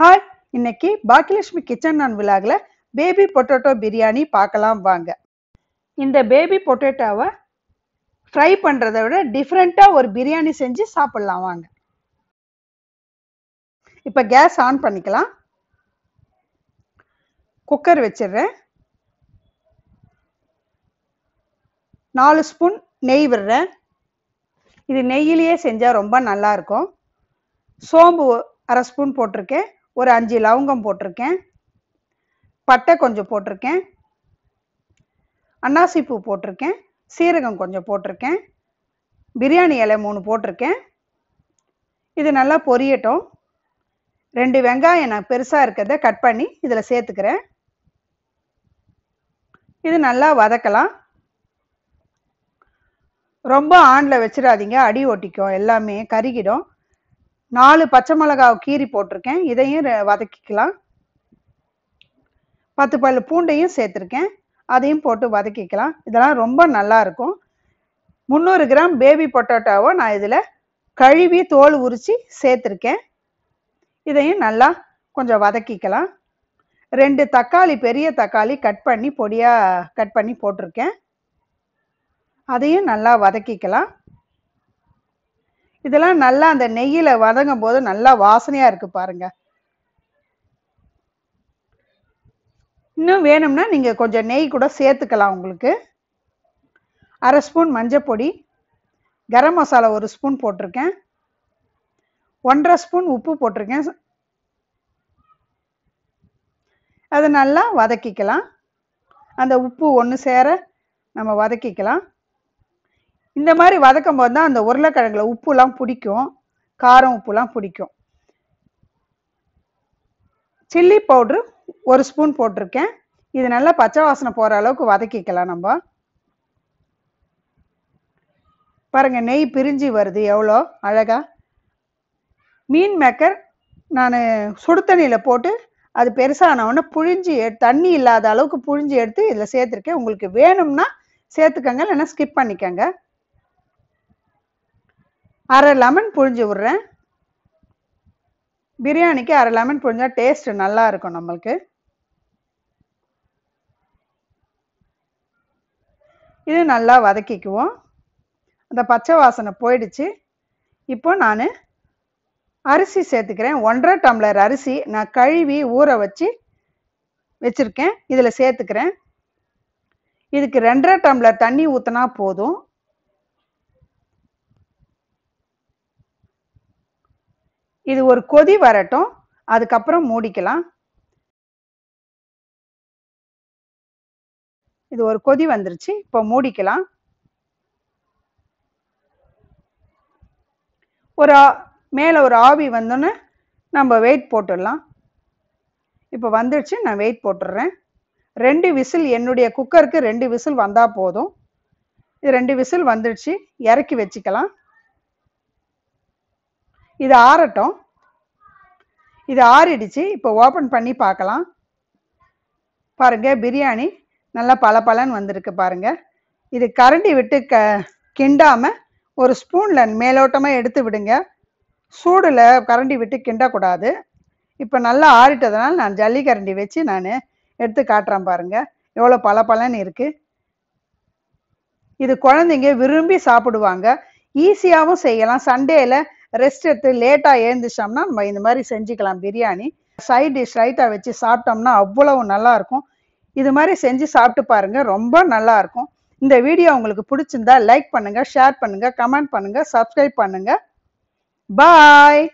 hi இன்னைக்கு Baakiyalakshmi kitchen நான் விழாவில் பேபி பொட்டேட்டோ பிரியாணி பார்க்கலாம் வாங்க இந்த பேபி பொட்டேட்டோவை ஃப்ரை பண்ணுறதை விட டிஃப்ரெண்ட்டாக ஒரு பிரியாணி செஞ்சு சாப்பிட்லாம் வாங்க இப்போ கேஸ் ஆன் பண்ணிக்கலாம் குக்கர் வச்சிடுறேன் நாலு ஸ்பூன் நெய் விடுறேன் இது நெய்யிலேயே செஞ்சால் ரொம்ப நல்லாயிருக்கும் சோம்பு அரை ஸ்பூன் போட்டிருக்கேன் ஒரு அஞ்சு லவங்கம் போட்டிருக்கேன் பட்டை கொஞ்சம் போட்டிருக்கேன் அன்னாசிப்பூ போட்டிருக்கேன் சீரகம் கொஞ்சம் போட்டிருக்கேன் பிரியாணி இலை மூணு போட்டிருக்கேன் இது நல்லா பொரியட்டும் ரெண்டு வெங்காயம் நான் பெருசாக இருக்கிறத கட் பண்ணி இதில் சேர்த்துக்கிறேன் இது நல்லா வதக்கலாம் ரொம்ப ஆணில் வச்சிடாதீங்க அடி ஒட்டிக்கும் எல்லாமே கருகிடும் நாலு பச்சை மிளகாவை கீரி போட்டிருக்கேன் இதையும் வதக்கிக்கலாம் பத்து பல் பூண்டையும் சேர்த்துருக்கேன் அதையும் போட்டு வதக்கிக்கலாம் இதெல்லாம் ரொம்ப நல்லா இருக்கும் முந்நூறு கிராம் பேபி பொட்டோட்டோவை நான் இதில் கழுவி தோல் உரித்து சேர்த்துருக்கேன் இதையும் நல்லா கொஞ்சம் வதக்கிக்கலாம் ரெண்டு தக்காளி பெரிய தக்காளி கட் பண்ணி பொடியாக கட் பண்ணி போட்டிருக்கேன் அதையும் நல்லா வதக்கிக்கலாம் இதெல்லாம் நல்லா அந்த நெய்யில் வதங்கும் போது நல்லா வாசனையாக இருக்குது பாருங்க இன்னும் வேணும்னா நீங்கள் கொஞ்சம் நெய் கூட சேர்த்துக்கலாம் உங்களுக்கு அரை ஸ்பூன் மஞ்சள் பொடி கரம் மசாலா ஒரு ஸ்பூன் போட்டிருக்கேன் ஒன்றரை ஸ்பூன் உப்பு போட்டிருக்கேன் அதை நல்லா வதக்கிக்கலாம் அந்த உப்பு ஒன்று சேர நம்ம வதக்கிக்கலாம் இந்த மாதிரி வதக்கும் போது தான் அந்த உருளைக்கிழங்குல உப்புலாம் பிடிக்கும் காரம் உப்புலாம் பிடிக்கும் சில்லி பவுட்ரு ஒரு ஸ்பூன் போட்டிருக்கேன் இது நல்லா பச்சை வாசனை போகிற அளவுக்கு வதக்கிக்கலாம் நம்ம பாருங்க நெய் பிரிஞ்சு வருது எவ்வளோ அழகா மீன் மேக்கர் நான் சுடு தண்ணியில் போட்டு அது பெருசானவொன்னே புழிஞ்சு தண்ணி இல்லாத அளவுக்கு புழிஞ்சு எடுத்து இதில் சேர்த்துருக்கேன் உங்களுக்கு வேணும்னா சேர்த்துக்கங்க இல்லைன்னா ஸ்கிப் பண்ணிக்கங்க அரை லெமன் புழிஞ்சு விட்றேன் பிரியாணிக்கு அரை லெமன் புழிஞ்சால் டேஸ்ட் நல்லா இருக்கும் நம்மளுக்கு இது நல்லா வதக்கிக்குவோம் அந்த பச்சை வாசனை போயிடுச்சு இப்போ நான் அரிசி சேர்த்துக்கிறேன் ஒன்றரை டம்ளர் அரிசி நான் கழுவி ஊற வச்சு வச்சுருக்கேன் இதில் சேர்த்துக்கிறேன் இதுக்கு ரெண்டரை டம்ளர் தண்ணி ஊற்றினா போதும் இது ஒரு கொதி வரட்டும் அதுக்கப்புறம் மூடிக்கலாம் இது ஒரு கொதி வந்துருச்சு இப்போ மூடிக்கலாம் ஒரு மேலே ஒரு ஆவி வந்தோன்னே நம்ம வெயிட் போட்டுடலாம் இப்போ வந்துடுச்சு நான் வெயிட் போட்டுடுறேன் ரெண்டு விசில் என்னுடைய குக்கருக்கு ரெண்டு விசில் வந்தால் போதும் இது ரெண்டு விசில் வந்துடுச்சு இறக்கி வச்சுக்கலாம் இது ஆறட்டும் இது ஆறிடுச்சு இப்போ ஓப்பன் பண்ணி பார்க்கலாம் பாருங்கள் பிரியாணி நல்லா பல பலன்னு வந்திருக்கு பாருங்கள் இது கரண்டி விட்டு க கிண்டாமல் ஒரு ஸ்பூனில் மேலோட்டமாக எடுத்து விடுங்க சூடில் கரண்டி விட்டு கிண்டக்கூடாது இப்போ நல்லா ஆறிட்டதுனால நான் ஜல்லிக்கரண்டி வச்சு நான் எடுத்து காட்டுறேன் பாருங்கள் எவ்வளோ பல பலன்னு இருக்குது இது குழந்தைங்க விரும்பி சாப்பிடுவாங்க ஈஸியாகவும் செய்யலாம் சண்டேயில் ரெஸ்ட் எடுத்து லேட்டாக ஏந்திச்சோம்னா நம்ம இந்த மாதிரி செஞ்சுக்கலாம் பிரியாணி சைட் டிஷ் ரைட்டாக வச்சு சாப்பிட்டோம்னா அவ்வளவு நல்லாயிருக்கும் இது மாதிரி செஞ்சு சாப்பிட்டு பாருங்கள் ரொம்ப நல்லாயிருக்கும் இந்த வீடியோ உங்களுக்கு பிடிச்சிருந்தா லைக் பண்ணுங்கள் ஷேர் பண்ணுங்கள் கமெண்ட் பண்ணுங்கள் சப்ஸ்கிரைப் பண்ணுங்கள் பாய்